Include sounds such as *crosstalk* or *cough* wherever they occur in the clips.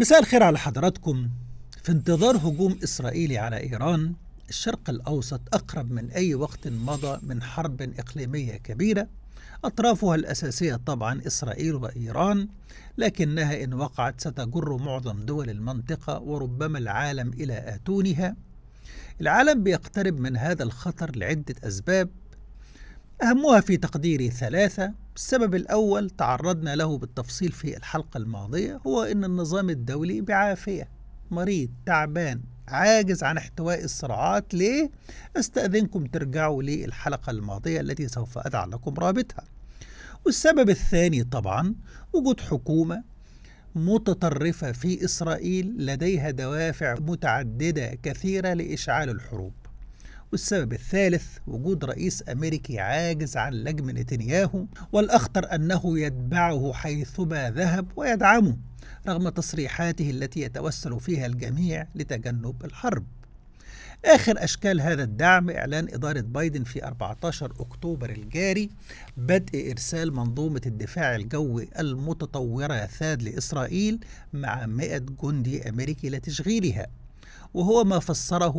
مساء الخير على حضراتكم في انتظار هجوم إسرائيلي على إيران الشرق الأوسط أقرب من أي وقت مضى من حرب إقليمية كبيرة أطرافها الأساسية طبعا إسرائيل وإيران لكنها إن وقعت ستجر معظم دول المنطقة وربما العالم إلى آتونها العالم بيقترب من هذا الخطر لعدة أسباب أهمها في تقديري ثلاثة السبب الأول تعرضنا له بالتفصيل في الحلقة الماضية هو أن النظام الدولي بعافية مريض تعبان عاجز عن احتواء الصراعات ليه؟ استأذنكم ترجعوا للحلقة الماضية التي سوف أدع لكم رابطها والسبب الثاني طبعا وجود حكومة متطرفة في إسرائيل لديها دوافع متعددة كثيرة لإشعال الحروب والسبب الثالث وجود رئيس أمريكي عاجز عن لجم نتنياهو والأخطر أنه يتبعه حيثما ذهب ويدعمه رغم تصريحاته التي يتوسل فيها الجميع لتجنب الحرب آخر أشكال هذا الدعم إعلان إدارة بايدن في 14 أكتوبر الجاري بدء إرسال منظومة الدفاع الجوي المتطورة ثاد لإسرائيل مع 100 جندي أمريكي لتشغيلها وهو ما فسره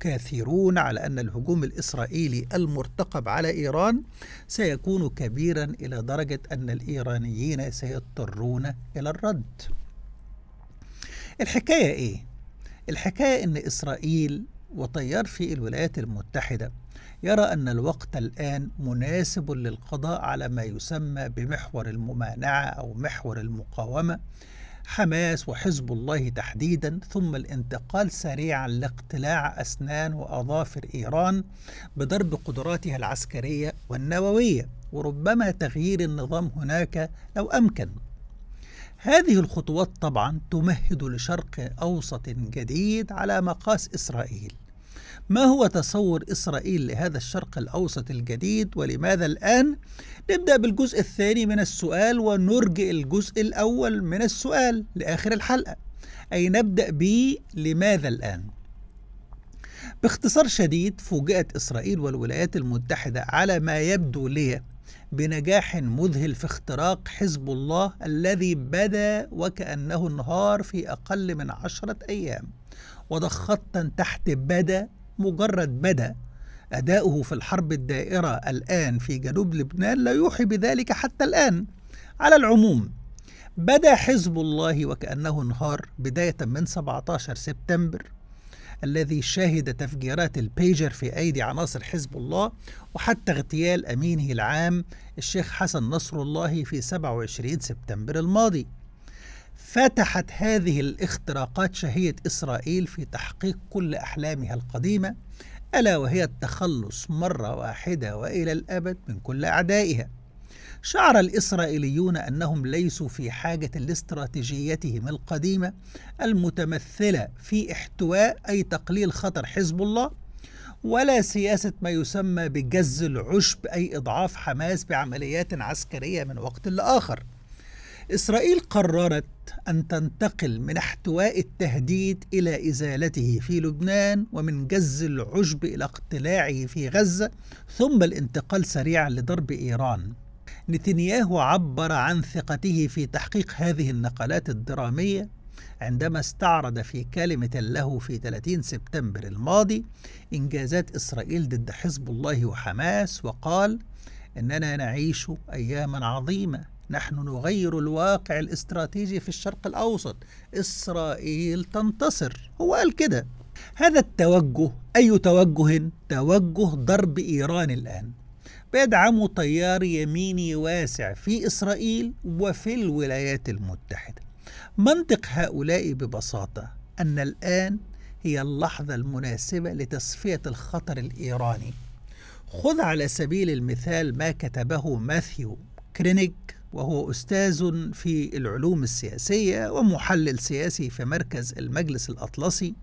كثيرون على أن الهجوم الإسرائيلي المرتقب على إيران سيكون كبيرا إلى درجة أن الإيرانيين سيضطرون إلى الرد الحكاية إيه؟ الحكاية أن إسرائيل وتيار في الولايات المتحدة يرى أن الوقت الآن مناسب للقضاء على ما يسمى بمحور الممانعة أو محور المقاومة حماس وحزب الله تحديدا ثم الانتقال سريعا لاقتلاع أسنان وأظافر إيران بضرب قدراتها العسكرية والنووية وربما تغيير النظام هناك لو أمكن هذه الخطوات طبعا تمهد لشرق أوسط جديد على مقاس إسرائيل ما هو تصور إسرائيل لهذا الشرق الأوسط الجديد ولماذا الآن؟ نبدأ بالجزء الثاني من السؤال ونرجئ الجزء الأول من السؤال لآخر الحلقة أي نبدأ ب لماذا الآن؟ باختصار شديد فوجئت إسرائيل والولايات المتحدة على ما يبدو لي بنجاح مذهل في اختراق حزب الله الذي بدا وكأنه انهار في أقل من عشرة أيام وضخ خطا تحت بدا مجرد مدى أداؤه في الحرب الدائرة الآن في جنوب لبنان لا يوحي بذلك حتى الآن على العموم بدا حزب الله وكأنه انهار بداية من 17 سبتمبر الذي شهد تفجيرات البيجر في أيدي عناصر حزب الله وحتى اغتيال أمينه العام الشيخ حسن نصر الله في 27 سبتمبر الماضي فتحت هذه الاختراقات شهية إسرائيل في تحقيق كل أحلامها القديمة ألا وهي التخلص مرة واحدة وإلى الأبد من كل أعدائها شعر الإسرائيليون أنهم ليسوا في حاجة لاستراتيجيتهم القديمة المتمثلة في احتواء أي تقليل خطر حزب الله ولا سياسة ما يسمى بجز العشب أي إضعاف حماس بعمليات عسكرية من وقت لآخر إسرائيل قررت أن تنتقل من احتواء التهديد إلى إزالته في لبنان ومن جز العشب إلى اقتلاعه في غزة ثم الانتقال سريعا لضرب إيران نتنياهو عبر عن ثقته في تحقيق هذه النقلات الدرامية عندما استعرض في كلمة له في 30 سبتمبر الماضي إنجازات إسرائيل ضد حزب الله وحماس وقال إننا نعيش أياما عظيمة نحن نغير الواقع الاستراتيجي في الشرق الأوسط إسرائيل تنتصر هو قال كده هذا التوجه أي توجه توجه ضرب إيران الآن بيدعمه تيار يميني واسع في إسرائيل وفي الولايات المتحدة منطق هؤلاء ببساطة أن الآن هي اللحظة المناسبة لتصفية الخطر الإيراني خذ على سبيل المثال ما كتبه ماثيو كرينيك وهو أستاذ في العلوم السياسية ومحلل سياسي في مركز المجلس الأطلسي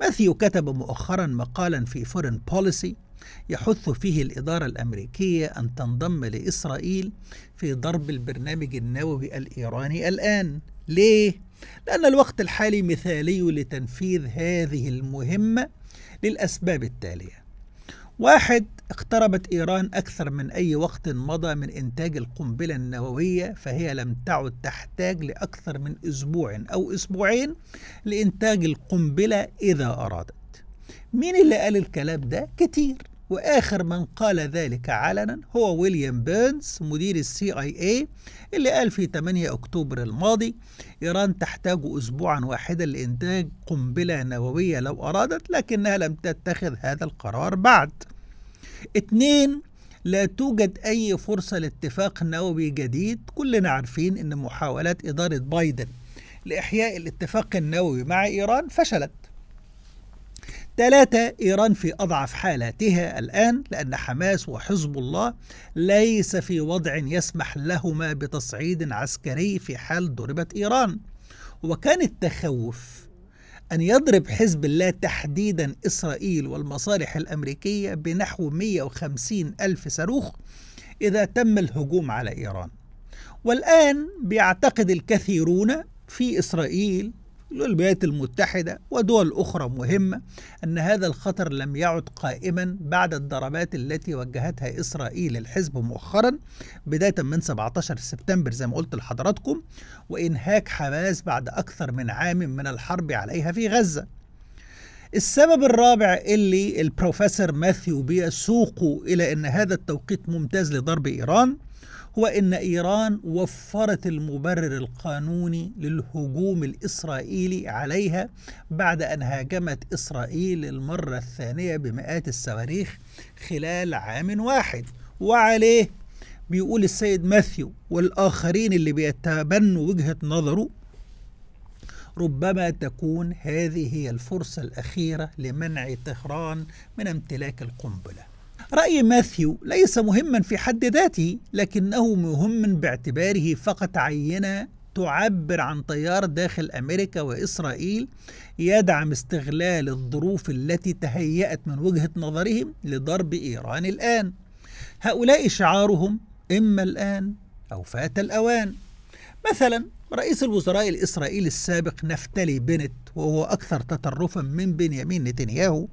ماثيو كتب مؤخرا مقالا في فورن بوليسي يحث فيه الإدارة الأمريكية أن تنضم لإسرائيل في ضرب البرنامج النووي الإيراني الآن ليه؟ لأن الوقت الحالي مثالي لتنفيذ هذه المهمة للأسباب التالية واحد اقتربت إيران أكثر من أي وقت مضى من إنتاج القنبلة النووية فهي لم تعد تحتاج لأكثر من أسبوع أو أسبوعين لإنتاج القنبلة إذا أرادت. مين اللي قال الكلام ده؟ كتير وآخر من قال ذلك علنا هو ويليام بيرنز مدير السي اي اي اللي قال في 8 أكتوبر الماضي إيران تحتاج أسبوعا واحدا لإنتاج قنبلة نووية لو أرادت لكنها لم تتخذ هذا القرار بعد اتنين لا توجد أي فرصة لاتفاق نووي جديد كلنا عارفين أن محاولات إدارة بايدن لإحياء الاتفاق النووي مع إيران فشلت ثلاثة إيران في أضعف حالاتها الآن لأن حماس وحزب الله ليس في وضع يسمح لهما بتصعيد عسكري في حال ضربت إيران وكان التخوف أن يضرب حزب الله تحديدا إسرائيل والمصالح الأمريكية بنحو 150 ألف صاروخ إذا تم الهجوم على إيران والآن بيعتقد الكثيرون في إسرائيل للولايات المتحدة ودول أخرى مهمة أن هذا الخطر لم يعد قائما بعد الضربات التي وجهتها إسرائيل الحزب مؤخرا بداية من 17 سبتمبر زي ما قلت لحضراتكم وإنهاك حماس بعد أكثر من عام من الحرب عليها في غزة السبب الرابع اللي البروفيسور ماثيو بيا سوقه إلى أن هذا التوقيت ممتاز لضرب إيران هو ان ايران وفرت المبرر القانوني للهجوم الاسرائيلي عليها بعد ان هاجمت اسرائيل المره الثانيه بمئات الصواريخ خلال عام واحد وعليه بيقول السيد ماثيو والاخرين اللي بيتبنوا وجهه نظره ربما تكون هذه هي الفرصه الاخيره لمنع طهران من امتلاك القنبله رأي ماثيو ليس مهما في حد ذاته لكنه مهم باعتباره فقط عينة تعبر عن تيار داخل أمريكا وإسرائيل يدعم استغلال الظروف التي تهيأت من وجهة نظرهم لضرب إيران الآن هؤلاء شعارهم إما الآن أو فات الأوان مثلا رئيس الوزراء الإسرائيلي السابق نفتلي بنت وهو أكثر تطرفا من بنيامين نتنياهو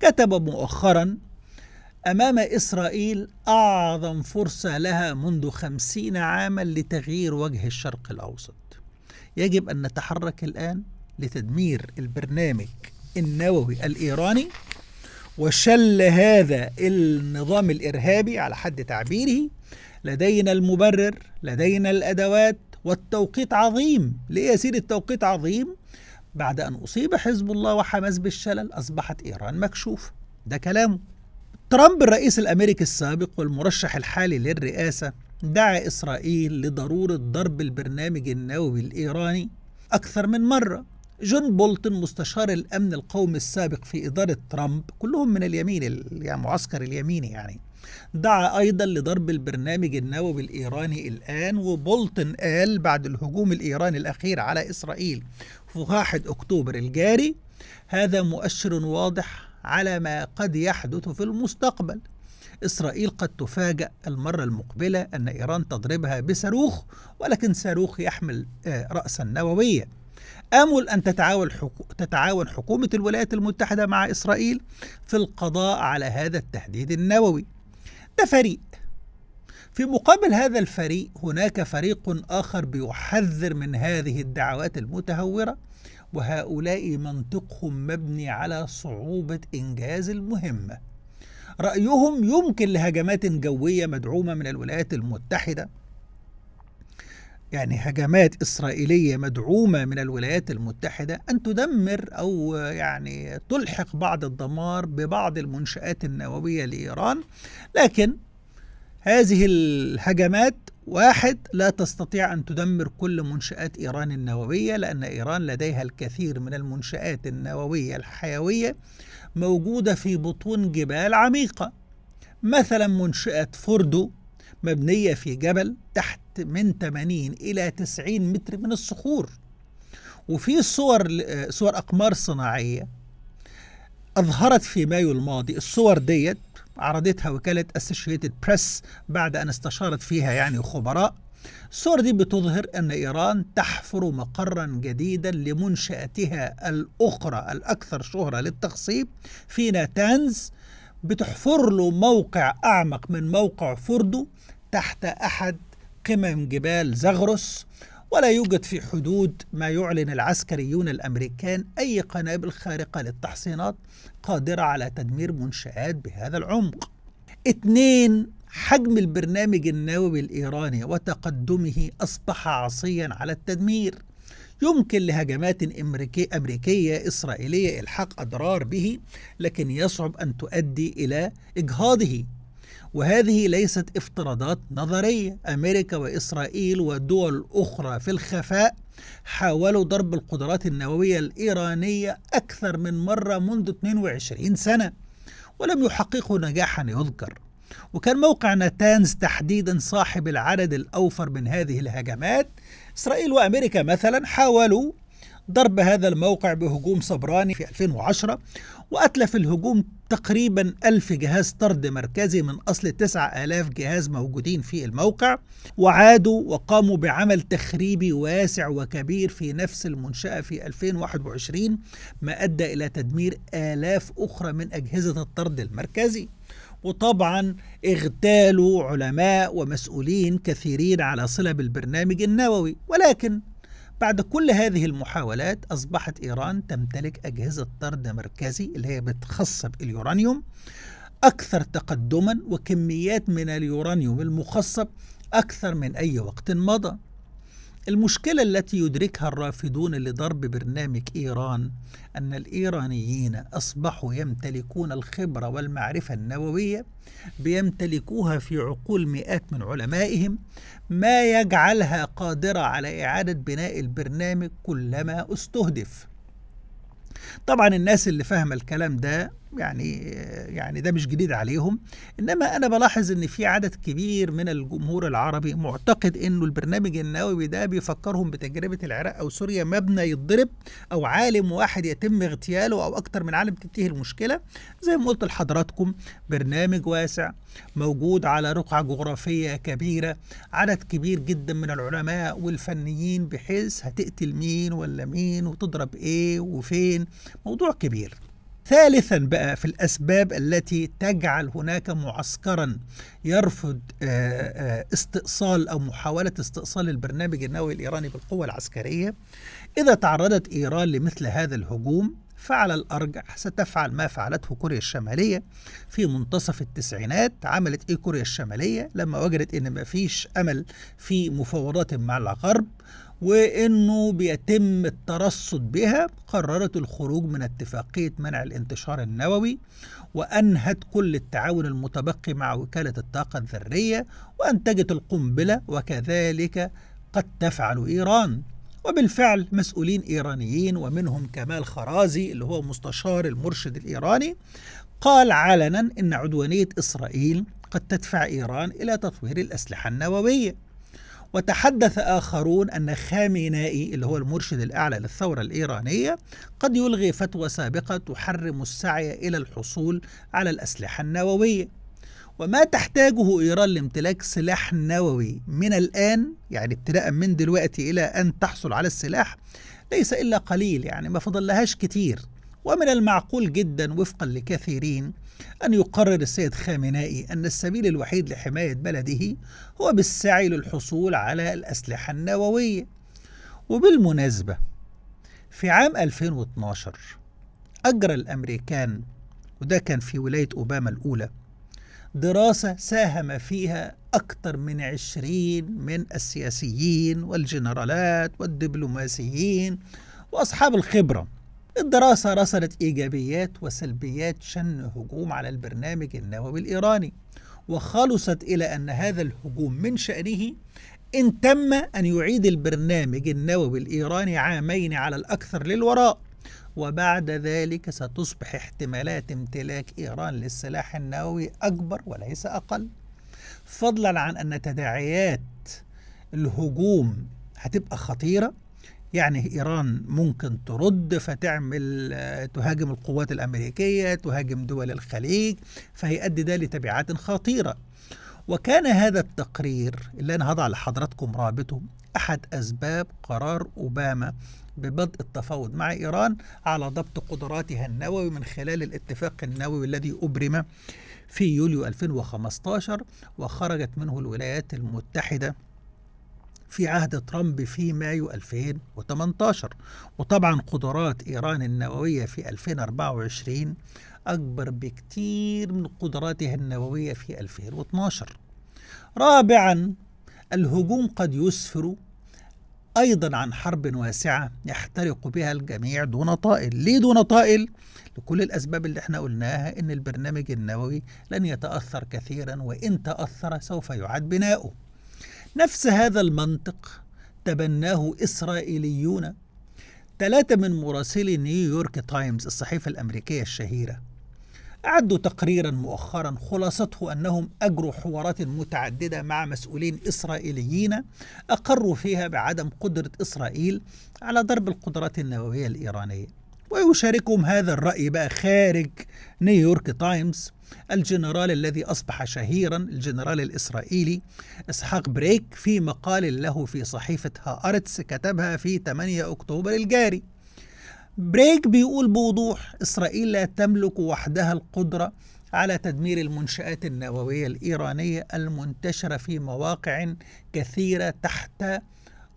كتب مؤخرا أمام إسرائيل أعظم فرصة لها منذ خمسين عاما لتغيير وجه الشرق الأوسط يجب أن نتحرك الآن لتدمير البرنامج النووي الإيراني وشل هذا النظام الإرهابي على حد تعبيره لدينا المبرر لدينا الأدوات والتوقيت عظيم ليه يا سيدي التوقيت عظيم بعد أن أصيب حزب الله وحماس بالشلل أصبحت إيران مكشوفة ده كلامه ترامب الرئيس الامريكي السابق والمرشح الحالي للرئاسه دعا اسرائيل لضروره ضرب البرنامج النووي الايراني اكثر من مره جون بولتون مستشار الامن القومي السابق في اداره ترامب كلهم من اليمين يعني معسكر اليميني يعني دعا ايضا لضرب البرنامج النووي الايراني الان وبولتون قال بعد الهجوم الايراني الاخير على اسرائيل في 1 اكتوبر الجاري هذا مؤشر واضح على ما قد يحدث في المستقبل إسرائيل قد تفاجأ المرة المقبلة أن إيران تضربها بصاروخ ولكن صاروخ يحمل آه، رأسا نووية آمل أن تتعاون, تتعاون حكومة الولايات المتحدة مع إسرائيل في القضاء على هذا التهديد النووي ده فريق في مقابل هذا الفريق هناك فريق آخر بيحذر من هذه الدعوات المتهورة وهؤلاء منطقهم مبني على صعوبة إنجاز المهمة رأيهم يمكن لهجمات جوية مدعومة من الولايات المتحدة يعني هجمات إسرائيلية مدعومة من الولايات المتحدة أن تدمر أو يعني تلحق بعض الدمار ببعض المنشآت النووية لإيران لكن هذه الهجمات واحد لا تستطيع أن تدمر كل منشآت إيران النووية لأن إيران لديها الكثير من المنشآت النووية الحيوية موجودة في بطون جبال عميقة مثلا منشأة فوردو مبنية في جبل تحت من 80 إلى 90 متر من الصخور وفي صور صور أقمار صناعية أظهرت في مايو الماضي الصور ديت عرضتها وكالة اسوشيتد بريس بعد أن استشارت فيها يعني خبراء الصور دي بتظهر أن إيران تحفر مقرا جديدا لمنشأتها الأخرى الأكثر شهرة للتخصيب في ناتانز بتحفر له موقع أعمق من موقع فردو تحت أحد قمم جبال زغرس ولا يوجد في حدود ما يعلن العسكريون الامريكان اي قنابل خارقه للتحصينات قادره على تدمير منشات بهذا العمق. اثنين حجم البرنامج النووي الايراني وتقدمه اصبح عصيا على التدمير. يمكن لهجمات امريكيه اسرائيليه الحاق اضرار به لكن يصعب ان تؤدي الى اجهاضه وهذه ليست افتراضات نظرية أمريكا وإسرائيل ودول أخرى في الخفاء حاولوا ضرب القدرات النووية الإيرانية أكثر من مرة منذ 22 سنة ولم يحققوا نجاحا يذكر وكان موقع نتانز تحديدا صاحب العدد الأوفر من هذه الهجمات إسرائيل وأمريكا مثلا حاولوا ضرب هذا الموقع بهجوم صبراني في 2010 وأتلف الهجوم تقريبا ألف جهاز طرد مركزي من أصل 9000 جهاز موجودين في الموقع وعادوا وقاموا بعمل تخريبي واسع وكبير في نفس المنشأة في 2021 ما أدى إلى تدمير آلاف أخرى من أجهزة الطرد المركزي وطبعا اغتالوا علماء ومسؤولين كثيرين على صلة بالبرنامج النووي ولكن بعد كل هذه المحاولات أصبحت إيران تمتلك أجهزة طرد مركزي اللي هي بتخصب باليورانيوم أكثر تقدما وكميات من اليورانيوم المخصب أكثر من أي وقت مضى المشكلة التي يدركها الرافدون لضرب برنامج إيران أن الإيرانيين أصبحوا يمتلكون الخبرة والمعرفة النووية بيمتلكوها في عقول مئات من علمائهم ما يجعلها قادرة على إعادة بناء البرنامج كلما استهدف طبعا الناس اللي فاهمة الكلام ده يعني يعني ده مش جديد عليهم انما انا بلاحظ ان في عدد كبير من الجمهور العربي معتقد انه البرنامج النووي ده بيفكرهم بتجربه العراق او سوريا مبنى يتضرب او عالم واحد يتم اغتياله او اكتر من عالم تنتهي المشكله زي ما قلت لحضراتكم برنامج واسع موجود على رقعه جغرافيه كبيره عدد كبير جدا من العلماء والفنيين بحيث هتقتل مين ولا مين وتضرب ايه وفين موضوع كبير ثالثا بقى في الأسباب التي تجعل هناك معسكرا يرفض آه، آه، استئصال أو محاولة استئصال البرنامج النووي الإيراني بالقوة العسكرية إذا تعرضت إيران لمثل هذا الهجوم فعلى الأرجح ستفعل ما فعلته كوريا الشمالية في منتصف التسعينات عملت إيه كوريا الشمالية لما وجدت إن مفيش أمل في مفاوضات مع الغرب وانه بيتم الترصد بها قررت الخروج من اتفاقيه منع الانتشار النووي وانهت كل التعاون المتبقي مع وكاله الطاقه الذريه وانتجت القنبله وكذلك قد تفعل ايران وبالفعل مسؤولين ايرانيين ومنهم كمال خرازي اللي هو مستشار المرشد الايراني قال علنا ان عدوانيه اسرائيل قد تدفع ايران الى تطوير الاسلحه النوويه وتحدث آخرون أن خامنائي اللي هو المرشد الأعلى للثورة الإيرانية قد يلغي فتوى سابقة تحرم السعي إلى الحصول على الأسلحة النووية وما تحتاجه إيران لامتلاك سلاح نووي من الآن يعني ابتداء من دلوقتي إلى أن تحصل على السلاح ليس إلا قليل يعني ما فضلهاش كتير ومن المعقول جدا وفقا لكثيرين أن يقرر السيد خامنائي أن السبيل الوحيد لحماية بلده هو بالسعي للحصول على الأسلحة النووية وبالمناسبة في عام 2012 أجرى الأمريكان وده كان في ولاية أوباما الأولى دراسة ساهم فيها أكثر من عشرين من السياسيين والجنرالات والدبلوماسيين وأصحاب الخبرة الدراسة رصدت إيجابيات وسلبيات شن هجوم على البرنامج النووي الإيراني وخلصت إلى أن هذا الهجوم من شأنه إن تم أن يعيد البرنامج النووي الإيراني عامين على الأكثر للوراء وبعد ذلك ستصبح احتمالات امتلاك إيران للسلاح النووي أكبر وليس أقل فضلا عن أن تداعيات الهجوم هتبقى خطيرة يعني إيران ممكن ترد فتعمل آه، تهاجم القوات الأمريكية تهاجم دول الخليج فهيؤدي ده لتبعات خطيرة وكان هذا التقرير اللي أنا هضع لحضراتكم رابطه أحد أسباب قرار أوباما ببدء التفاوض مع إيران على ضبط قدراتها النووي من خلال الاتفاق النووي الذي أبرم في يوليو 2015 وخرجت منه الولايات المتحدة في عهد ترامب في مايو 2018 وطبعا قدرات إيران النووية في 2024 أكبر بكتير من قدراتها النووية في 2012 رابعا الهجوم قد يسفر أيضا عن حرب واسعة يحترق بها الجميع دون طائل ليه دون طائل؟ لكل الأسباب اللي احنا قلناها إن البرنامج النووي لن يتأثر كثيرا وإن تأثر سوف يعاد بناؤه نفس هذا المنطق تبناه إسرائيليون ثلاثة من مراسلي نيويورك تايمز الصحيفة الأمريكية الشهيرة أعدوا تقريرا مؤخرا خلاصته أنهم أجروا حوارات متعددة مع مسؤولين إسرائيليين أقروا فيها بعدم قدرة إسرائيل على ضرب القدرات النووية الإيرانية ويشاركهم هذا الرأي بقى خارج نيويورك تايمز الجنرال الذي أصبح شهيرا الجنرال الإسرائيلي إسحاق بريك في مقال له في صحيفة هارتس كتبها في 8 أكتوبر الجاري بريك بيقول بوضوح إسرائيل لا تملك وحدها القدرة على تدمير المنشآت النووية الإيرانية المنتشرة في مواقع كثيرة تحت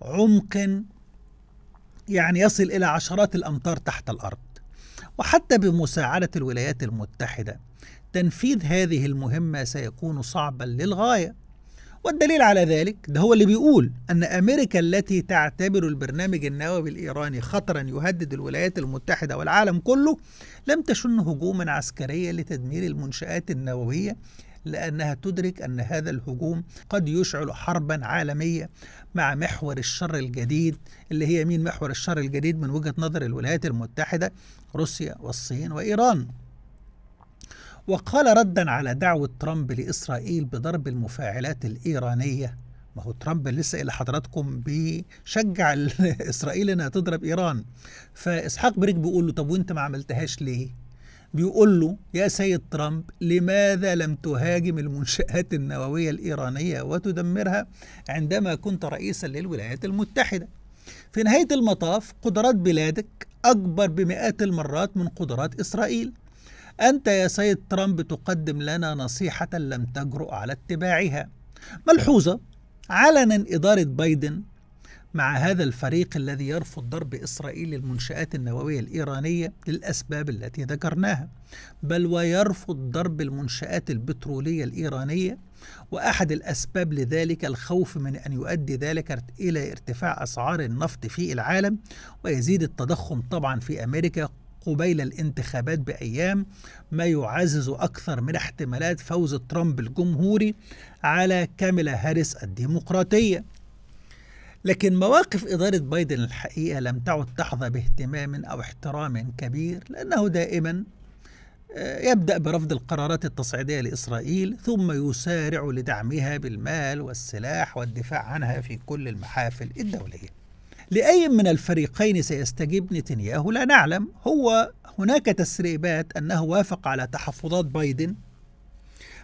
عمق يعني يصل إلى عشرات الأمتار تحت الأرض وحتى بمساعدة الولايات المتحدة تنفيذ هذه المهمة سيكون صعبا للغاية والدليل على ذلك ده هو اللي بيقول أن أمريكا التي تعتبر البرنامج النووي الإيراني خطرا يهدد الولايات المتحدة والعالم كله لم تشن هجوما عسكريا لتدمير المنشآت النووية لأنها تدرك أن هذا الهجوم قد يشعل حربا عالمية مع محور الشر الجديد اللي هي مين محور الشر الجديد من وجهة نظر الولايات المتحدة روسيا والصين وإيران وقال ردا على دعوة ترامب لإسرائيل بضرب المفاعلات الإيرانية ما هو ترامب لسه إلى حضراتكم بيشجع *laughs* إسرائيل إنها تضرب إيران فإسحاق بريك بيقول له طب وأنت ما عملتهاش ليه؟ بيقول له يا سيد ترامب لماذا لم تهاجم المنشآت النووية الإيرانية وتدمرها عندما كنت رئيسا للولايات المتحدة؟ في نهاية المطاف قدرات بلادك أكبر بمئات المرات من قدرات إسرائيل أنت يا سيد ترامب تقدم لنا نصيحة لم تجرؤ على اتباعها ملحوظة علنا إدارة بايدن مع هذا الفريق الذي يرفض ضرب إسرائيل للمنشآت النووية الإيرانية للأسباب التي ذكرناها بل ويرفض ضرب المنشآت البترولية الإيرانية وأحد الأسباب لذلك الخوف من أن يؤدي ذلك إلى ارتفاع أسعار النفط في العالم ويزيد التضخم طبعا في أمريكا قبيل الانتخابات بأيام ما يعزز أكثر من احتمالات فوز ترامب الجمهوري على كاميلا هاريس الديمقراطية لكن مواقف إدارة بايدن الحقيقة لم تعد تحظى باهتمام أو احترام كبير لأنه دائما آه، يبدأ برفض القرارات التصعيدية لإسرائيل ثم يسارع لدعمها بالمال والسلاح والدفاع عنها في كل المحافل الدولية لأي من الفريقين سيستجيب نتنياهو لا نعلم هو هناك تسريبات أنه وافق على تحفظات بايدن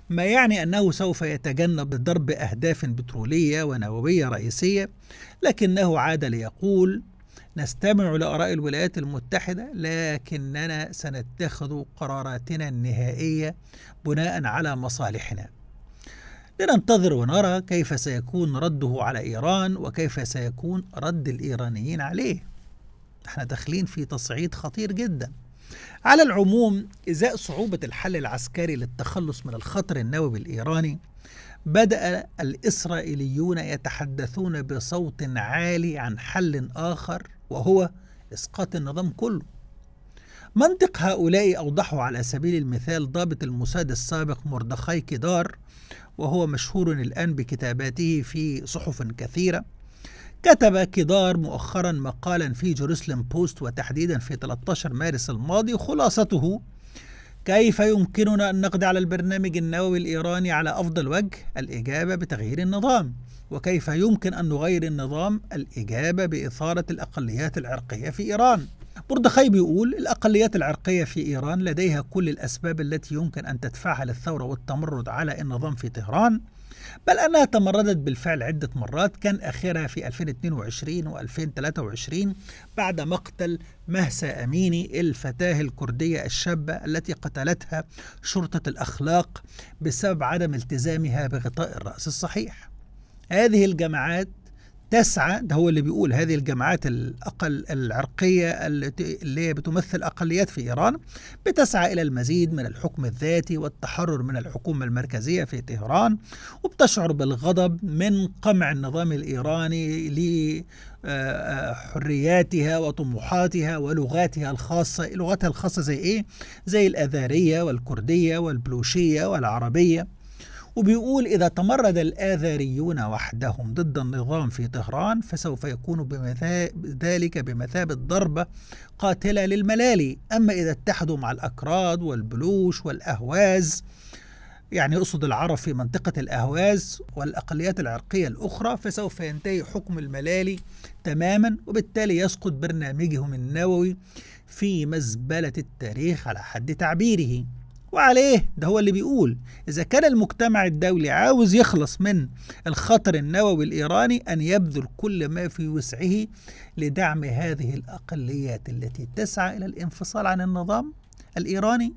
ما يعني أنه سوف يتجنب ضرب أهداف بترولية ونووية رئيسية لكنه عاد ليقول نستمع لآراء الولايات المتحدة لكننا سنتخذ قراراتنا النهائية بناء على مصالحنا لننتظر ونرى كيف سيكون رده على إيران وكيف سيكون رد الإيرانيين عليه احنا داخلين في تصعيد خطير جدا على العموم إزاء صعوبة الحل العسكري للتخلص من الخطر النووي الإيراني بدأ الإسرائيليون يتحدثون بصوت عالي عن حل آخر وهو إسقاط النظام كله منطق هؤلاء أوضحه على سبيل المثال ضابط الموساد السابق مردخاي كدار وهو مشهور الآن بكتاباته في صحف كثيرة كتب كدار مؤخرا مقالا في جيروسلم بوست وتحديدا في 13 مارس الماضي خلاصته كيف يمكننا أن نقضي على البرنامج النووي الإيراني على أفضل وجه؟ الإجابة بتغيير النظام وكيف يمكن أن نغير النظام؟ الإجابة بإثارة الأقليات العرقية في إيران مردخاي بيقول الأقليات العرقية في إيران لديها كل الأسباب التي يمكن أن تدفعها للثورة والتمرد على النظام في طهران بل أنها تمردت بالفعل عدة مرات كان آخرها في 2022 و2023 بعد مقتل مهسا أميني الفتاة الكردية الشابة التي قتلتها شرطة الأخلاق بسبب عدم التزامها بغطاء الرأس الصحيح هذه الجماعات تسعى ده هو اللي بيقول هذه الجماعات الأقل العرقية اللي بتمثل أقليات في إيران بتسعى إلى المزيد من الحكم الذاتي والتحرر من الحكومة المركزية في طهران وبتشعر بالغضب من قمع النظام الإيراني آه، آه، حرياتها وطموحاتها ولغاتها الخاصة لغتها الخاصة زي إيه؟ زي الأذارية والكردية والبلوشية والعربية وبيقول إذا تمرد الآذريون وحدهم ضد النظام في طهران فسوف يكون بمثاب ذلك بمثابة ضربة قاتلة للملالي أما إذا اتحدوا مع الأكراد والبلوش والأهواز يعني يقصد العرب في منطقة الأهواز والأقليات العرقية الأخرى فسوف ينتهي حكم الملالي تماما وبالتالي يسقط برنامجهم النووي في مزبلة التاريخ على حد تعبيره وعليه ده هو اللي بيقول إذا كان المجتمع الدولي عاوز يخلص من الخطر النووي الإيراني أن يبذل كل ما في وسعه لدعم هذه الأقليات التي تسعى إلى الانفصال عن النظام الإيراني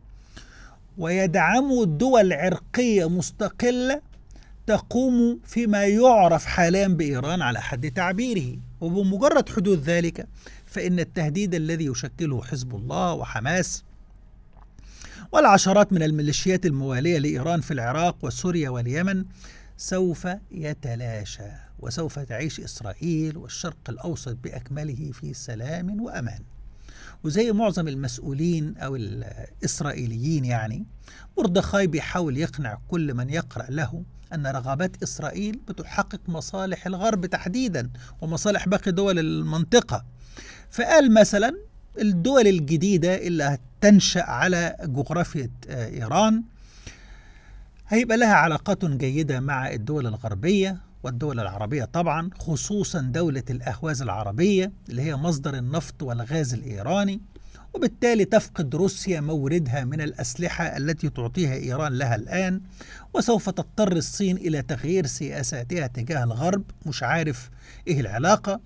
ويدعموا دول عرقية مستقلة تقوم فيما يعرف حاليا بإيران على حد تعبيره وبمجرد حدوث ذلك فإن التهديد الذي يشكله حزب الله وحماس والعشرات من الميليشيات الموالية لإيران في العراق وسوريا واليمن سوف يتلاشى وسوف تعيش إسرائيل والشرق الأوسط بأكمله في سلام وأمان وزي معظم المسؤولين أو الإسرائيليين يعني مردخاي بيحاول يقنع كل من يقرأ له أن رغبات إسرائيل بتحقق مصالح الغرب تحديدا ومصالح باقي دول المنطقة فقال مثلا الدول الجديدة اللي تنشأ على جغرافية آه، إيران هيبقى لها علاقات جيدة مع الدول الغربية والدول العربية طبعا خصوصا دولة الأهواز العربية اللي هي مصدر النفط والغاز الإيراني وبالتالي تفقد روسيا موردها من الأسلحة التي تعطيها إيران لها الآن وسوف تضطر الصين إلى تغيير سياساتها تجاه الغرب مش عارف إيه العلاقة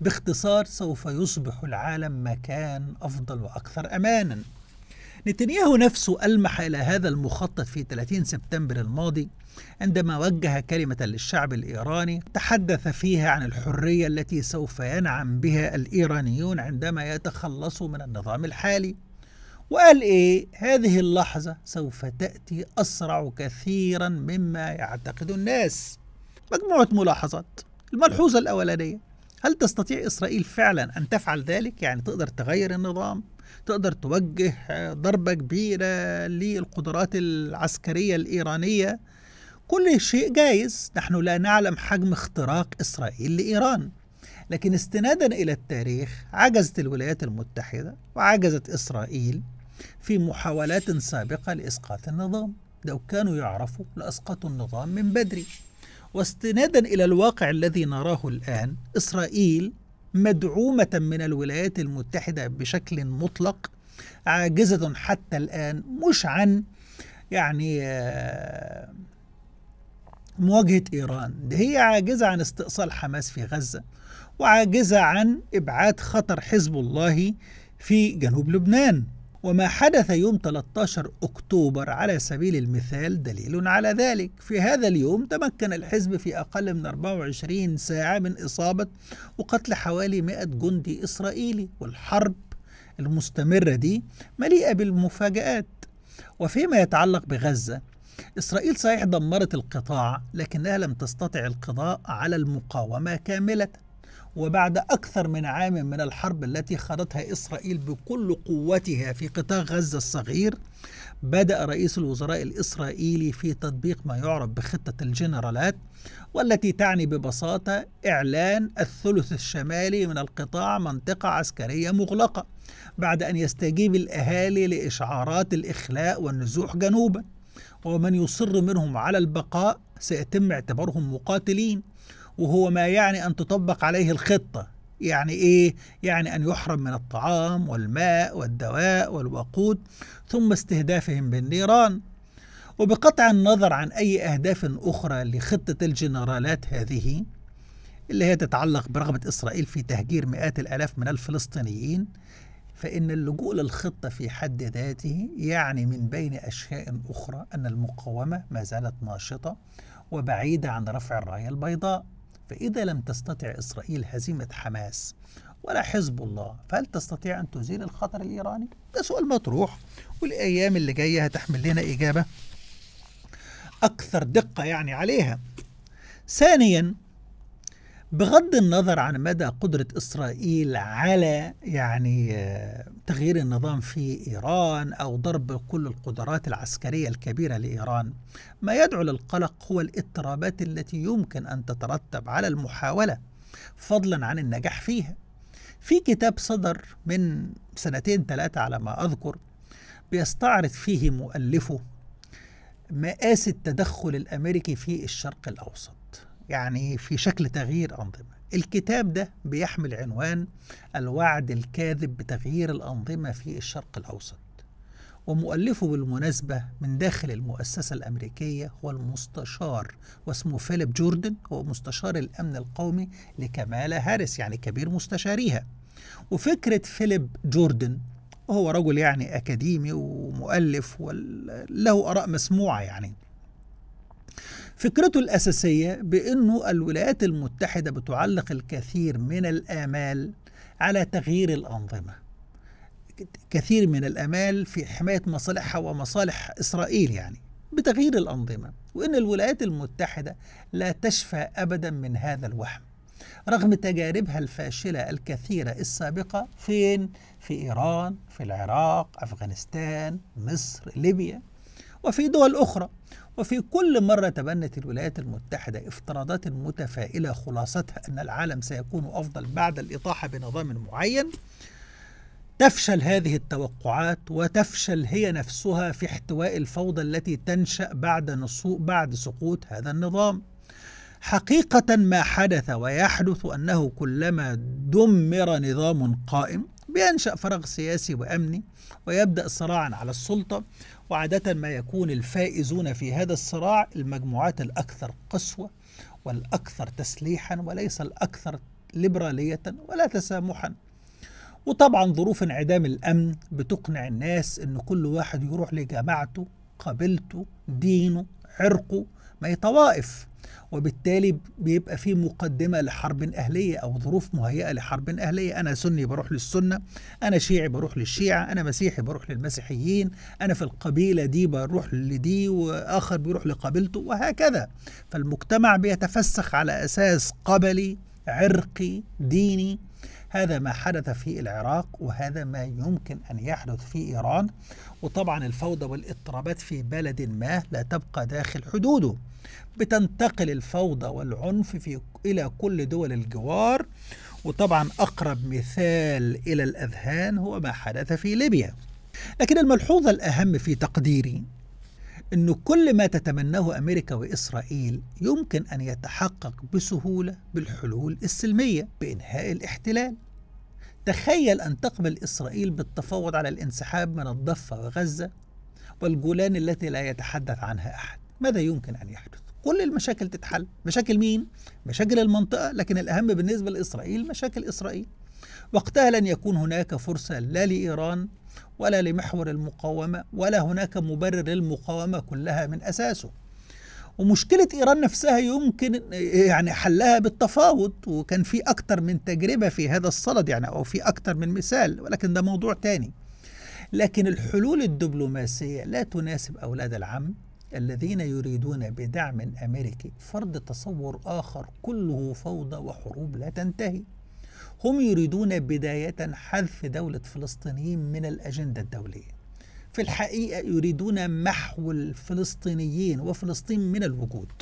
باختصار سوف يصبح العالم مكان أفضل وأكثر أمانا نتنياهو نفسه ألمح إلى هذا المخطط في 30 سبتمبر الماضي عندما وجه كلمة للشعب الإيراني تحدث فيها عن الحرية التي سوف ينعم بها الإيرانيون عندما يتخلصوا من النظام الحالي وقال إيه هذه اللحظة سوف تأتي أسرع كثيرا مما يعتقد الناس مجموعة ملاحظات الملحوظة الأولانية هل تستطيع إسرائيل فعلا أن تفعل ذلك يعني تقدر تغير النظام تقدر توجه ضربة كبيرة للقدرات العسكرية الإيرانية كل شيء جايز نحن لا نعلم حجم اختراق إسرائيل لإيران لكن استنادا إلى التاريخ عجزت الولايات المتحدة وعجزت إسرائيل في محاولات سابقة لإسقاط النظام لو كانوا يعرفوا لأسقطوا النظام من بدري واستنادا إلى الواقع الذي نراه الآن إسرائيل مدعومه من الولايات المتحده بشكل مطلق عاجزه حتى الان مش عن يعني آه، مواجهه ايران ده هي عاجزه عن استئصال حماس في غزه وعاجزه عن ابعاد خطر حزب الله في جنوب لبنان وما حدث يوم 13 أكتوبر على سبيل المثال دليل على ذلك في هذا اليوم تمكن الحزب في أقل من 24 ساعة من إصابة وقتل حوالي 100 جندي إسرائيلي والحرب المستمرة دي مليئة بالمفاجآت وفيما يتعلق بغزة إسرائيل صحيح دمرت القطاع لكنها لم تستطع القضاء على المقاومة كاملة وبعد أكثر من عام من الحرب التي خاضتها إسرائيل بكل قوتها في قطاع غزة الصغير بدأ رئيس الوزراء الإسرائيلي في تطبيق ما يعرف بخطة الجنرالات والتي تعني ببساطة إعلان الثلث الشمالي من القطاع منطقة عسكرية مغلقة بعد أن يستجيب الأهالي لإشعارات الإخلاء والنزوح جنوبا ومن يصر منهم على البقاء سيتم اعتبارهم مقاتلين وهو ما يعني أن تطبق عليه الخطة يعني إيه؟ يعني أن يحرم من الطعام والماء والدواء والوقود ثم استهدافهم بالنيران وبقطع النظر عن أي أهداف أخرى لخطة الجنرالات هذه اللي هي تتعلق برغبة إسرائيل في تهجير مئات الآلاف من الفلسطينيين فإن اللجوء للخطة في حد ذاته يعني من بين أشياء أخرى أن المقاومة ما زالت ناشطة وبعيدة عن رفع الراية البيضاء فإذا لم تستطع إسرائيل هزيمة حماس ولا حزب الله فهل تستطيع أن تزيل الخطر الإيراني؟ ده سؤال مطروح والأيام اللي جاية هتحمل لنا إجابة أكثر دقة يعني عليها ثانيا بغض النظر عن مدى قدرة إسرائيل على يعني آه، تغيير النظام في إيران أو ضرب كل القدرات العسكرية الكبيرة لإيران ما يدعو للقلق هو الاضطرابات التي يمكن أن تترتب على المحاولة فضلا عن النجاح فيها في كتاب صدر من سنتين ثلاثة على ما أذكر بيستعرض فيه مؤلفه مآسي التدخل الأمريكي في الشرق الأوسط يعني في شكل تغيير أنظمة الكتاب ده بيحمل عنوان الوعد الكاذب بتغيير الأنظمة في الشرق الأوسط ومؤلفه بالمناسبة من داخل المؤسسة الأمريكية هو المستشار واسمه فيليب جوردن هو مستشار الأمن القومي لكمالا هاريس يعني كبير مستشاريها وفكرة فيليب جوردن وهو رجل يعني أكاديمي ومؤلف وله آراء مسموعة يعني فكرته الأساسية بأنه الولايات المتحدة بتعلق الكثير من الآمال على تغيير الأنظمة كثير من الآمال في حماية مصالحها ومصالح إسرائيل يعني بتغيير الأنظمة وإن الولايات المتحدة لا تشفى أبدا من هذا الوهم رغم تجاربها الفاشلة الكثيرة السابقة فين؟ في إيران، في العراق، أفغانستان، مصر، ليبيا وفي دول أخرى وفي كل مرة تبنت الولايات المتحدة افتراضات متفائلة خلاصتها أن العالم سيكون أفضل بعد الإطاحة بنظام معين تفشل هذه التوقعات وتفشل هي نفسها في احتواء الفوضى التي تنشأ بعد نصو بعد سقوط هذا النظام. حقيقة ما حدث ويحدث أنه كلما دمر نظام قائم بينشأ فراغ سياسي وأمني ويبدأ صراعا على السلطة وعادة ما يكون الفائزون في هذا الصراع المجموعات الأكثر قسوة والأكثر تسليحا وليس الأكثر ليبرالية ولا تسامحا وطبعا ظروف انعدام الأمن بتقنع الناس أن كل واحد يروح لجماعته قبيلته دينه عرقه ما يطوائف وبالتالي بيبقى في مقدمه لحرب اهليه او ظروف مهيئه لحرب اهليه انا سني بروح للسنه انا شيعي بروح للشيعه انا مسيحي بروح للمسيحيين انا في القبيله دي بروح لدي واخر بيروح لقبيلته وهكذا فالمجتمع بيتفسخ على اساس قبلي عرقي ديني هذا ما حدث في العراق وهذا ما يمكن أن يحدث في إيران وطبعا الفوضى والاضطرابات في بلد ما لا تبقى داخل حدوده بتنتقل الفوضى والعنف في إلى كل دول الجوار وطبعا أقرب مثال إلى الأذهان هو ما حدث في ليبيا لكن الملحوظة الأهم في تقديري أن كل ما تتمناه أمريكا وإسرائيل يمكن أن يتحقق بسهولة بالحلول السلمية بإنهاء الاحتلال تخيل أن تقبل إسرائيل بالتفاوض على الانسحاب من الضفة وغزة والجولان التي لا يتحدث عنها أحد ماذا يمكن أن يحدث؟ كل المشاكل تتحل مشاكل مين؟ مشاكل المنطقة لكن الأهم بالنسبة لإسرائيل مشاكل إسرائيل وقتها لن يكون هناك فرصة لا لإيران ولا لمحور المقاومة ولا هناك مبرر للمقاومة كلها من أساسه ومشكلة إيران نفسها يمكن يعني حلها بالتفاوض وكان في اكثر من تجربة في هذا الصدد يعني أو في اكثر من مثال ولكن ده موضوع تاني لكن الحلول الدبلوماسية لا تناسب أولاد العم الذين يريدون بدعم أمريكي فرض تصور آخر كله فوضى وحروب لا تنتهي هم يريدون بداية حذف دولة فلسطينيين من الأجندة الدولية في الحقيقة يريدون محو الفلسطينيين وفلسطين من الوجود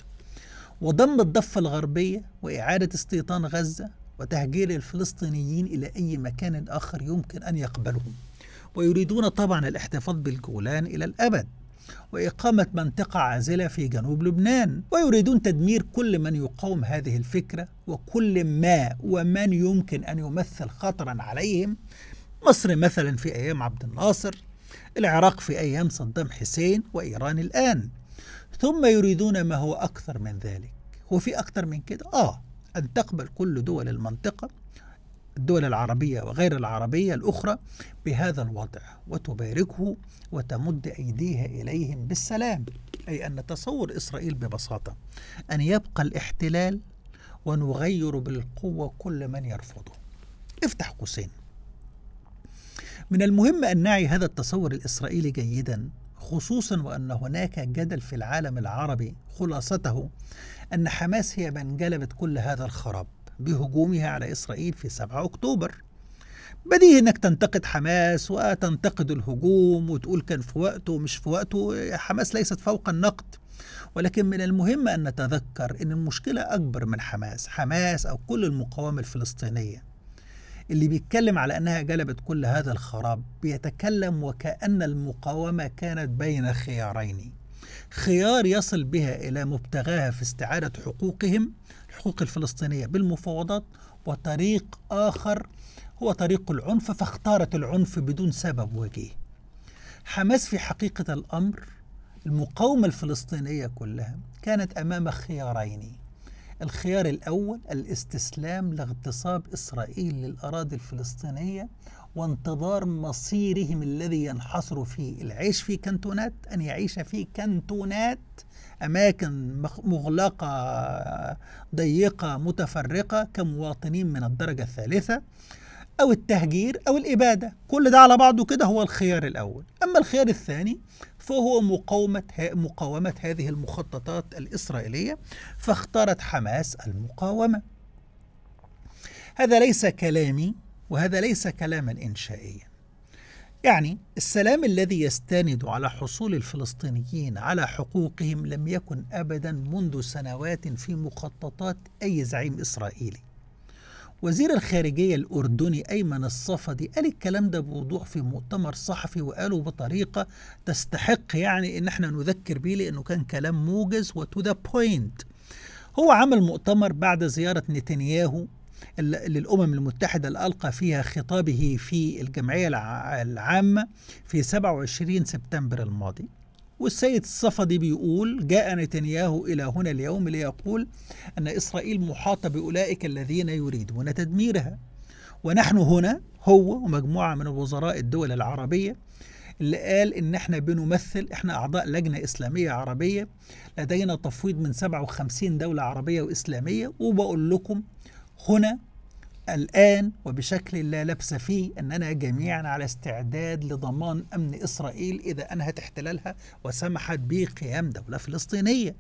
وضم الضفة الغربية وإعادة استيطان غزة وتهجير الفلسطينيين إلى أي مكان آخر يمكن أن يقبلوه ويريدون طبعا الاحتفاظ بالجولان إلى الأبد وإقامة منطقة عازلة في جنوب لبنان ويريدون تدمير كل من يقاوم هذه الفكرة وكل ما ومن يمكن أن يمثل خطرا عليهم مصر مثلا في أيام عبد الناصر العراق في أيام صدام حسين وإيران الآن ثم يريدون ما هو أكثر من ذلك وفي أكثر من كده آه أن تقبل كل دول المنطقة الدول العربية وغير العربية الأخرى بهذا الوضع وتباركه وتمد أيديها إليهم بالسلام أي أن تصور إسرائيل ببساطة أن يبقى الاحتلال ونغير بالقوة كل من يرفضه افتح قوسين من المهم أن نعي هذا التصور الإسرائيلي جيدا خصوصا وأن هناك جدل في العالم العربي خلاصته أن حماس هي من جلبت كل هذا الخراب بهجومها على إسرائيل في 7 أكتوبر بديهي انك تنتقد حماس وتنتقد الهجوم وتقول كان في وقته ومش في وقته حماس ليست فوق النقد ولكن من المهم ان نتذكر ان المشكله اكبر من حماس حماس او كل المقاومه الفلسطينيه اللي بيتكلم على انها جلبت كل هذا الخراب بيتكلم وكان المقاومه كانت بين خيارين خيار يصل بها الى مبتغاها في استعاده حقوقهم الحقوق الفلسطينية بالمفاوضات وطريق آخر هو طريق العنف فاختارت العنف بدون سبب وجيه حماس في حقيقة الأمر المقاومة الفلسطينية كلها كانت أمام خيارين الخيار الأول الاستسلام لاغتصاب إسرائيل للأراضي الفلسطينية وانتظار مصيرهم الذي ينحصر فيه العيش في كنتونات أن يعيش في كنتونات أماكن مغلقة ضيقة متفرقة كمواطنين من الدرجة الثالثة أو التهجير أو الإبادة كل ده على بعضه كده هو الخيار الأول أما الخيار الثاني فهو مقاومة مقاومة هذه المخططات الإسرائيلية فاختارت حماس المقاومة هذا ليس كلامي وهذا ليس كلاما إنشائيا يعني السلام الذي يستند على حصول الفلسطينيين على حقوقهم لم يكن ابدا منذ سنوات في مخططات اي زعيم اسرائيلي وزير الخارجية الأردني أيمن الصفدي قال الكلام ده بوضوح في مؤتمر صحفي وقاله بطريقة تستحق يعني إن احنا نذكر بيه لأنه كان كلام موجز وتو ذا بوينت هو عمل مؤتمر بعد زيارة نتنياهو للأمم المتحدة اللي ألقى فيها خطابه في الجمعية العامة في 27 سبتمبر الماضي والسيد الصفدي بيقول جاء نتنياهو إلى هنا اليوم ليقول أن إسرائيل محاطة بأولئك الذين يريدون تدميرها ونحن هنا هو ومجموعة من وزراء الدول العربية اللي قال ان احنا بنمثل احنا اعضاء لجنه اسلاميه عربيه لدينا تفويض من 57 دوله عربيه واسلاميه وبقول لكم هنا الآن وبشكل لا لبس فيه أننا جميعا على استعداد لضمان أمن إسرائيل إذا أنهت احتلالها وسمحت بقيام دولة فلسطينية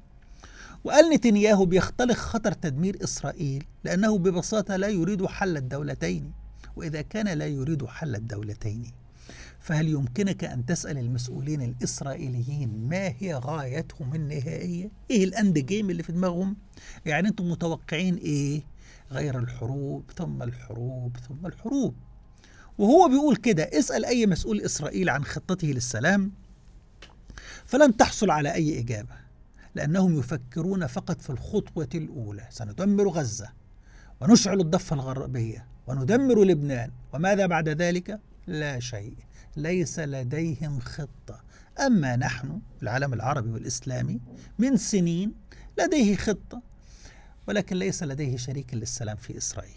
وقال نتنياهو بيختلق خطر تدمير إسرائيل لأنه ببساطة لا يريد حل الدولتين وإذا كان لا يريد حل الدولتين فهل يمكنك أن تسأل المسؤولين الإسرائيليين ما هي غايتهم النهائية؟ إيه الأند جيم اللي في دماغهم؟ يعني أنتم متوقعين إيه؟ غير الحروب ثم الحروب ثم الحروب وهو بيقول كده اسأل أي مسؤول إسرائيل عن خطته للسلام فلن تحصل على أي إجابة لأنهم يفكرون فقط في الخطوة الأولى سندمر غزة ونشعل الضفة الغربية وندمر لبنان وماذا بعد ذلك؟ لا شيء ليس لديهم خطة أما نحن العالم العربي والإسلامي من سنين لديه خطة ولكن ليس لديه شريك للسلام في إسرائيل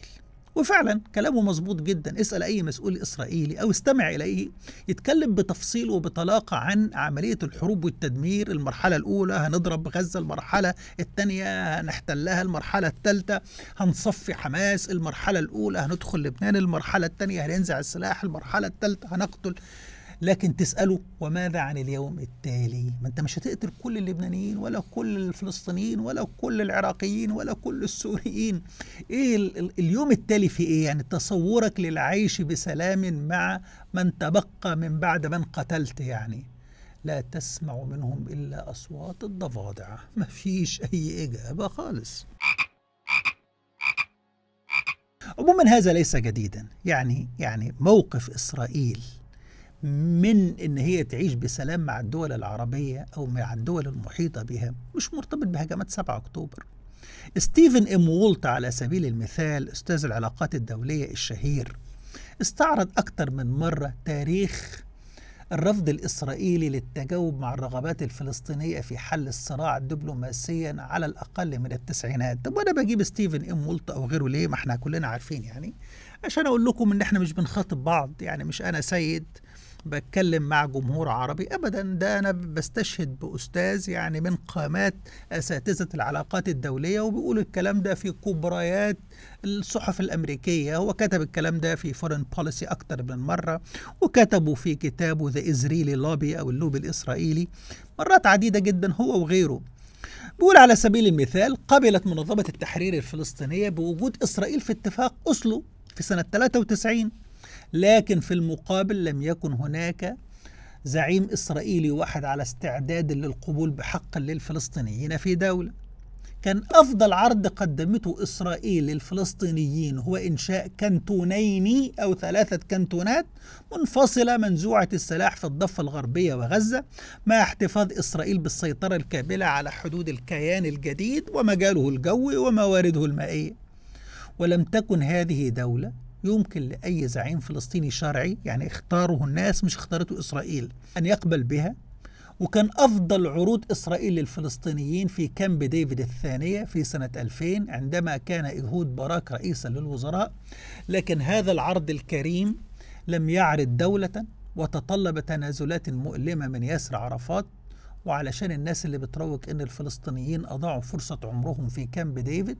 وفعلا كلامه مظبوط جدا اسأل أي مسؤول إسرائيلي أو استمع إليه يتكلم بتفصيل وبطلاقة عن عملية الحروب والتدمير المرحلة الأولى هنضرب غزة المرحلة الثانية هنحتلها المرحلة الثالثة هنصفي حماس المرحلة الأولى هندخل لبنان المرحلة الثانية هننزع السلاح المرحلة الثالثة هنقتل لكن تسأله وماذا عن اليوم التالي ما انت مش هتقتل كل اللبنانيين ولا كل الفلسطينيين ولا كل العراقيين ولا كل السوريين ايه اليوم التالي في ايه يعني تصورك للعيش بسلام مع من تبقى من بعد من قتلت يعني لا تسمع منهم إلا أصوات الضفادع ما فيش أي إجابة خالص عموما هذا ليس جديدا يعني يعني موقف إسرائيل من ان هي تعيش بسلام مع الدول العربيه او مع الدول المحيطه بها مش مرتبط بهجمات 7 اكتوبر ستيفن ام وولت على سبيل المثال استاذ العلاقات الدوليه الشهير استعرض اكثر من مره تاريخ الرفض الإسرائيلي للتجاوب مع الرغبات الفلسطينية في حل الصراع دبلوماسيا على الأقل من التسعينات طب وأنا بجيب ستيفن إم وولت أو غيره ليه ما احنا كلنا عارفين يعني عشان أقول لكم إن احنا مش بنخاطب بعض يعني مش أنا سيد بتكلم مع جمهور عربي ابدا ده انا بستشهد باستاذ يعني من قامات اساتذه العلاقات الدوليه وبيقول الكلام ده في كبريات الصحف الامريكيه هو كتب الكلام ده في فورن بوليسي اكتر من مره وكتبه في كتابه ذا اسرائيلي لوبي او اللوبي الاسرائيلي مرات عديده جدا هو وغيره بيقول على سبيل المثال قبلت منظمة التحرير الفلسطينية بوجود إسرائيل في اتفاق أسلو في سنة 93 لكن في المقابل لم يكن هناك زعيم إسرائيلي واحد على استعداد للقبول بحق للفلسطينيين في دولة كان أفضل عرض قدمته إسرائيل للفلسطينيين هو إنشاء كنتونين أو ثلاثة كنتونات منفصلة منزوعة السلاح في الضفة الغربية وغزة مع احتفاظ إسرائيل بالسيطرة الكاملة على حدود الكيان الجديد ومجاله الجوي وموارده المائية ولم تكن هذه دولة يمكن لأي زعيم فلسطيني شرعي يعني اختاره الناس مش اختارته إسرائيل أن يقبل بها وكان أفضل عروض إسرائيل للفلسطينيين في كامب ديفيد الثانية في سنة 2000 عندما كان إيهود باراك رئيسا للوزراء لكن هذا العرض الكريم لم يعرض دولة وتطلب تنازلات مؤلمة من ياسر عرفات وعلشان الناس اللي بتروج ان الفلسطينيين اضاعوا فرصه عمرهم في كامب ديفيد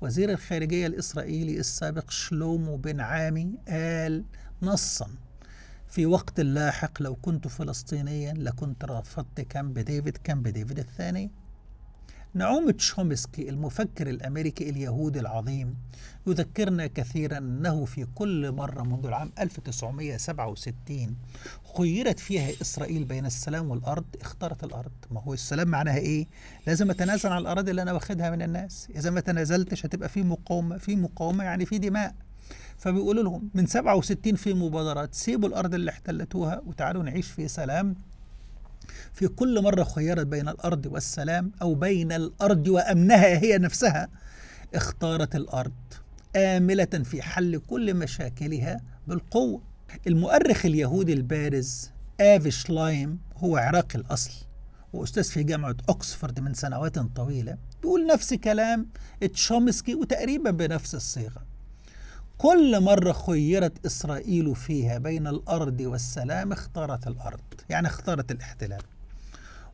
وزير الخارجيه الاسرائيلي السابق شلومو بن عامي قال نصا في وقت لاحق لو كنت فلسطينيا لكنت رفضت كامب ديفيد كامب ديفيد الثاني نعومة شومسكي المفكر الأمريكي اليهودي العظيم يذكرنا كثيرا أنه في كل مرة منذ العام 1967 خيرت فيها إسرائيل بين السلام والأرض اختارت الأرض ما هو السلام معناها إيه لازم أتنازل عن الأراضي اللي أنا واخدها من الناس إذا ما تنازلتش هتبقى في مقاومة في مقاومة يعني في دماء فبيقولوا لهم من 67 في مبادرات سيبوا الأرض اللي احتلتوها وتعالوا نعيش في سلام في كل مرة خيرت بين الأرض والسلام أو بين الأرض وأمنها هي نفسها اختارت الأرض آملة في حل كل مشاكلها بالقوة المؤرخ اليهودي البارز آفي شلايم هو عراقي الأصل وأستاذ في جامعة أكسفورد من سنوات طويلة بيقول نفس كلام تشومسكي وتقريبا بنفس الصيغة كل مرة خيرت إسرائيل فيها بين الأرض والسلام اختارت الأرض يعني اختارت الاحتلال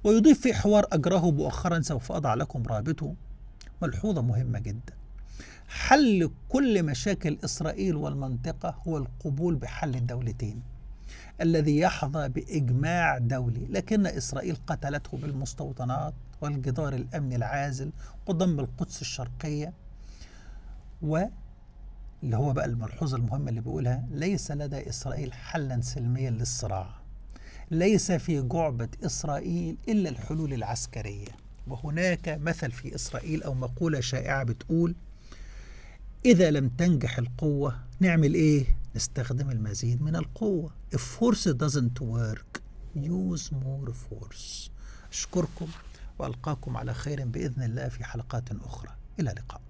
ويضيف في حوار أجراه مؤخرا سوف أضع لكم رابطه ملحوظة مهمة جدا حل كل مشاكل إسرائيل والمنطقة هو القبول بحل الدولتين الذي يحظى بإجماع دولي لكن إسرائيل قتلته بالمستوطنات والجدار الأمني العازل وضم القدس الشرقية و اللي هو بقى الملحوظة المهمة اللي بيقولها ليس لدى إسرائيل حلا سلميا للصراع ليس في جعبة إسرائيل إلا الحلول العسكرية وهناك مثل في إسرائيل أو مقولة شائعة بتقول إذا لم تنجح القوة نعمل إيه؟ نستخدم المزيد من القوة If force doesn't work use more force أشكركم وألقاكم على خير بإذن الله في حلقات أخرى إلى اللقاء